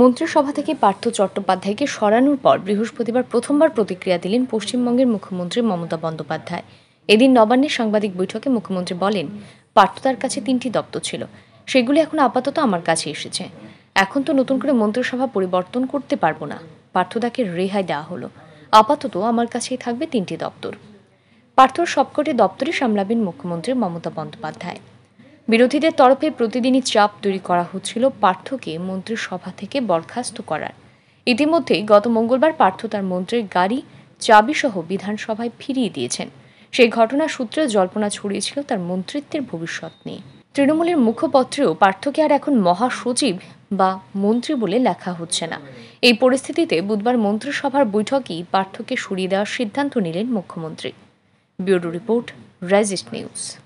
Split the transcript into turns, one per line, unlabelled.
মন্ত্রিসভা থেকে পার্থ চট্টোপাধ্যায়কে সরানোর পর বৃহস্পতিবার প্রথমবার প্রতিক্রিয়া দিলেন পশ্চিমবঙ্গের মুখ্যমন্ত্রী মমতা বন্দ্যোপাধ্যায় এদিন নবান্নে সাংবাদিক বৈঠকে মুখ্যমন্ত্রী বলেন তার কাছে তিনটি দপ্তর ছিল সেগুলি এখন আপাতত আমার কাছে এসেছে এখন তো নতুন করে মন্ত্রিসভা পরিবর্তন করতে পারবো না পার্থদাকে রেহাই দেওয়া হলো আপাতত আমার কাছেই থাকবে তিনটি দপ্তর পার্থর সবকটি দপ্তরই সামলাবেন মুখ্যমন্ত্রী মমতা বন্দ্যোপাধ্যায় বিরোধীদের তরফে প্রতিদিনই চাপ তৈরি করা হচ্ছিল পার্থকে মন্ত্রিসভা থেকে বরখাস্ত করার ইতিমধ্যেই গত মঙ্গলবার পার্থ তার মন্ত্রীর গাড়ি চাবিসহ বিধানসভায় ফিরিয়ে দিয়েছেন সেই ঘটনা সূত্রে জল্পনা ছড়িয়েছিল তার মন্ত্রিত্বের ভবিষ্যৎ নিয়ে তৃণমূলের মুখপত্রেও পার্থকে আর এখন মহাসচিব বা মন্ত্রী বলে লেখা হচ্ছে না এই পরিস্থিতিতে বুধবার মন্ত্রিসভার বৈঠকেই পার্থকে সরিয়ে দেওয়ার সিদ্ধান্ত নিলেন মুখ্যমন্ত্রী ব্যুরো রিপোর্ট রাজিস্ট নিউজ